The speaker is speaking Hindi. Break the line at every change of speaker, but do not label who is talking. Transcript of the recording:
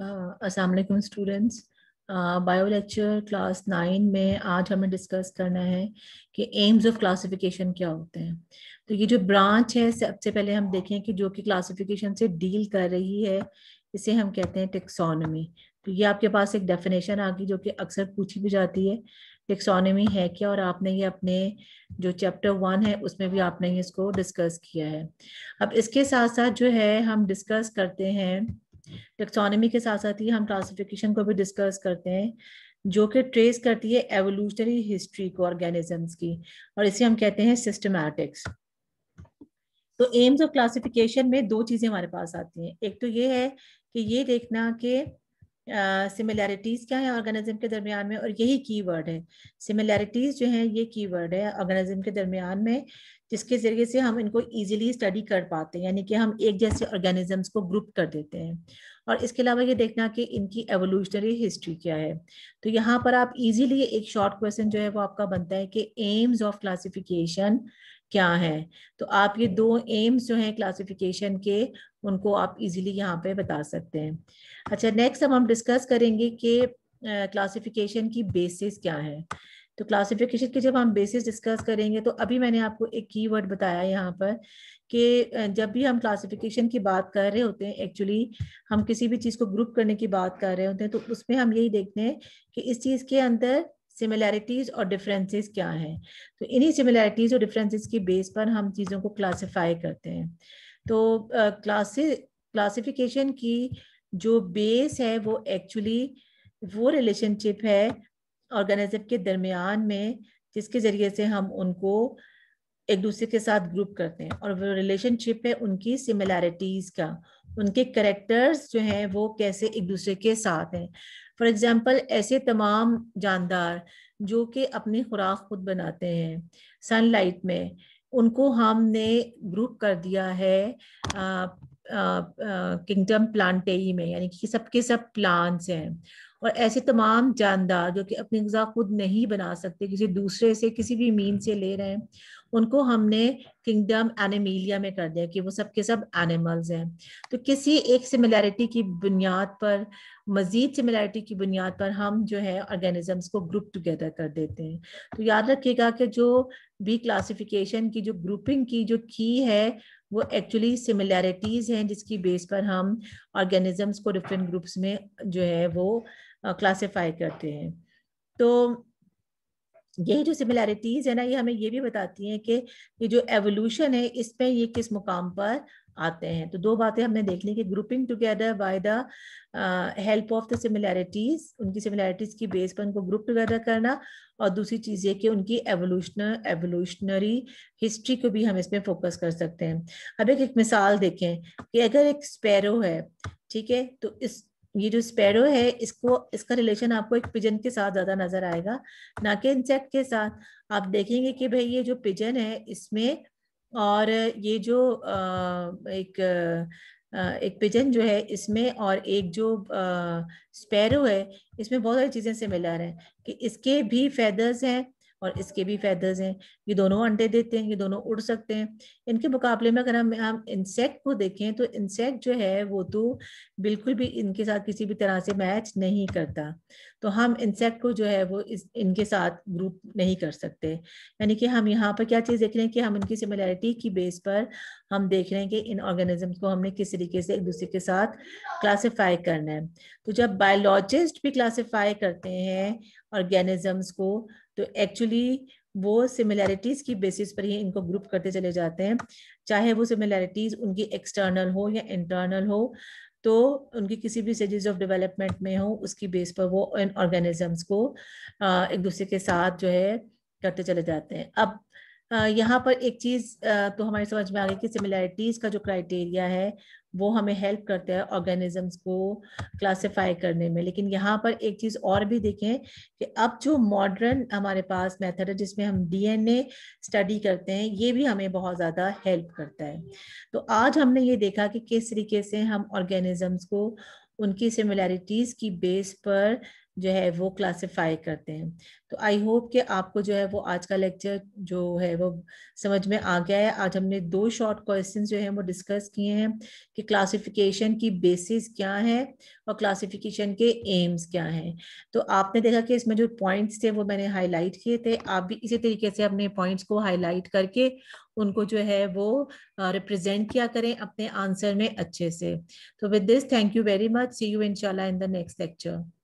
Aslam students bio lecture class nine में आज हमें डिस्कस करना है कि एम्स ऑफ क्लासिफिकेशन क्या होते हैं तो ये जो ब्रांच है सबसे पहले हम देखें कि जो कि क्लासिफिकेशन से डील कर रही है इसे हम कहते हैं टेक्सोनमी तो ये आपके पास एक डेफिनेशन आ गई जो कि अक्सर पूछी भी जाती है टेक्सोनमी है क्या और आपने ये अपने जो चैप्टर वन है उसमें भी आपने इसको डिस्कस किया है अब इसके साथ साथ जो है हम डिस्कस करते हैं टेक्सोनमी के साथ साथ ही हम क्लासिफिकेशन को भी डिस्कस करते हैं जो कि ट्रेस करती है एवोल्यूशनरी हिस्ट्री को ऑर्गेनिजम्स की और इसे हम कहते हैं सिस्टमैटिक्स तो एम्स ऑफ क्लासिफिकेशन में दो चीजें हमारे पास आती हैं एक तो ये है कि ये देखना कि सिमिलैरिटीज़ क्या है ऑर्गेनिज्म के दरमियान में और यही कीवर्ड है सिमिलैरिटीज़ जो है ये कीवर्ड है ऑर्गेनिज्म के दरमियान में जिसके ज़रिए से हम इनको इजीली स्टडी कर पाते हैं यानी कि हम एक जैसे ऑर्गेनिजम्स को ग्रुप कर देते हैं और इसके अलावा ये देखना कि इनकी एवोल्यूशनरी हिस्ट्री क्या है तो यहाँ पर आप इजीली एक शॉर्ट क्वेश्चन जो है वो आपका बनता है कि एम्स ऑफ क्लासिफिकेशन क्या है तो आप ये हम्म। दो एम्स जो हैं क्लासिफिकेशन के उनको आप इजीली यहाँ पे बता सकते हैं अच्छा नेक्स्ट अब हम डिस्कस करेंगे कि क्लासिफिकेशन की बेसिस क्या है तो क्लासिफिकेशन के जब हम बेसिस डिस्कस करेंगे तो अभी मैंने आपको एक कीवर्ड बताया यहाँ पर कि जब भी हम क्लासिफिकेशन की बात कर रहे होते हैं एक्चुअली हम किसी भी चीज़ को ग्रुप करने की बात कर रहे होते हैं तो उसमें हम यही देखते हैं कि इस चीज़ के अंदर सिमिलैरिटीज़ और डिफरेंसेस क्या हैं तो इन्हीं सिमिलैरिटीज़ और डिफरेंसेस के बेस पर हम चीज़ों को क्लासिफाई करते हैं तो क्लासे क्लासिफिकेशन की जो बेस है वो एक्चुअली वो रिलेशनशिप है ऑर्गेनिज्म के दरमियान में जिसके ज़रिए से हम उनको एक दूसरे के साथ ग्रुप करते हैं और वो रिलेशनशिप है उनकी सिमिलैरिटीज़ का उनके करेक्टर्स जो हैं वो कैसे एक दूसरे के साथ हैं फॉर एग्ज़ाम्पल ऐसे तमाम जानदार जो कि अपनी खुराक खुद बनाते हैं सनलाइट में उनको हमने ग्रुप कर दिया है किंगडम प्लांटेई में यानी कि सबके सब प्लांट्स हैं और ऐसे तमाम जानदार जो कि अपनी गज़ा खुद नहीं बना सकते किसी दूसरे से किसी भी मीन से ले रहे हैं उनको हमने किंगडम एनिमीलिया में कर दिया कि वो सब सब एनिमल्स हैं तो किसी एक सिमिलैरिटी की बुनियाद पर मज़ीद सिमिलैरिटी की बुनियाद पर हम जो है ऑर्गेनिजम्स को ग्रुप टुगेदर कर देते हैं तो याद रखिएगा कि जो बी क्लासिफिकेशन की जो ग्रुपिंग की जो की है वो एक्चुअली सिमिलैरिटीज़ हैं जिसकी बेस पर हम ऑर्गेनिजम्स को डिफरेंट ग्रुप्स में जो है वो क्लासीफाई करते हैं तो यही जो सिमिलैरिटीज़ है ना ये हमें ये भी बताती हैं कि ये जो एवोल्यूशन है इसमें ये किस मुकाम पर आते हैं तो दो बातें हमने देख ली कि grouping together by the help of the similarities उनकी सिमिलैरिटीज की बेस पर उनको ग्रुप टुगेदर करना और दूसरी चीज़ ये कि उनकी एवोल्यूशनर एवोल्यूशनरी हिस्ट्री को भी हम इसमें फोकस कर सकते हैं अब एक, एक मिसाल देखें कि अगर एक स्पैरो है ठीक है तो इस ये जो स्पैरो है इसको इसका रिलेशन आपको एक पिजन के साथ ज्यादा नजर आएगा ना कि इंसेक्ट के साथ आप देखेंगे कि भाई ये जो पिजन है इसमें और ये जो एक एक पिजन जो है इसमें और एक जो स्पैरो है इसमें बहुत सारी चीज़ें से मिला रहे हैं कि इसके भी फैदर्स हैं और इसके भी फैदर्स हैं ये दोनों अंडे देते हैं ये दोनों उड़ सकते हैं इनके मुकाबले में अगर हम हम इंसेक्ट को देखें तो इंसेक्ट जो है वो तो बिल्कुल भी इनके साथ किसी भी तरह से मैच नहीं करता तो हम इंसेक्ट को जो है वो इस इनके साथ ग्रुप नहीं कर सकते यानी कि हम यहाँ पर क्या चीज़ देख रहे हैं कि हम इनकी सिमिलैरिटी की बेस पर हम देख रहे हैं कि इन ऑर्गेनिजम्स को हमने किस तरीके से एक दूसरे के साथ क्लासीफाई करना है तो जब बायोलॉजिस्ट भी क्लासीफाई करते हैं ऑर्गेनिजम्स को तो एक्चुअली वो सिमिलैरिटीज़ की बेसिस पर ही इनको ग्रुप करते चले जाते हैं चाहे वो सिमिलैरिटीज़ उनकी एक्सटर्नल हो या इंटरनल हो तो उनकी किसी भी स्टेजेस ऑफ डेवलपमेंट में हो उसकी बेस पर वो इन ऑर्गेनिजम्स को एक दूसरे के साथ जो है करते चले जाते हैं अब यहाँ पर एक चीज तो हमारे समझ में आ गई कि सिमिलैरिटीज का जो क्राइटेरिया है वो हमें हेल्प करता है ऑर्गेनिजम्स को क्लासिफाई करने में लेकिन यहाँ पर एक चीज और भी देखें कि अब जो मॉडर्न हमारे पास मेथड है जिसमें हम डीएनए स्टडी करते हैं ये भी हमें बहुत ज्यादा हेल्प करता है तो आज हमने ये देखा कि किस तरीके से हम ऑर्गेनिजम्स को उनकी सिमिलैरिटीज की बेस पर जो है वो क्लासिफाई करते हैं तो आई होप कि आपको जो है वो आज का लेक्चर जो है वो समझ में आ गया है आज हमने दो शॉर्ट क्वेश्चन जो है वो डिस्कस किए हैं कि क्लासिफिकेशन की बेसिस क्या है और क्लासिफिकेशन के एम्स क्या हैं तो आपने देखा कि इसमें जो पॉइंट्स थे वो मैंने हाईलाइट किए थे आप भी इसी तरीके से अपने पॉइंट्स को हाईलाइट करके उनको जो है वो रिप्रेजेंट किया करें अपने आंसर में अच्छे से तो with this thank you very much see you इंशाल्लाह इन द नेक्स्ट लेक्चर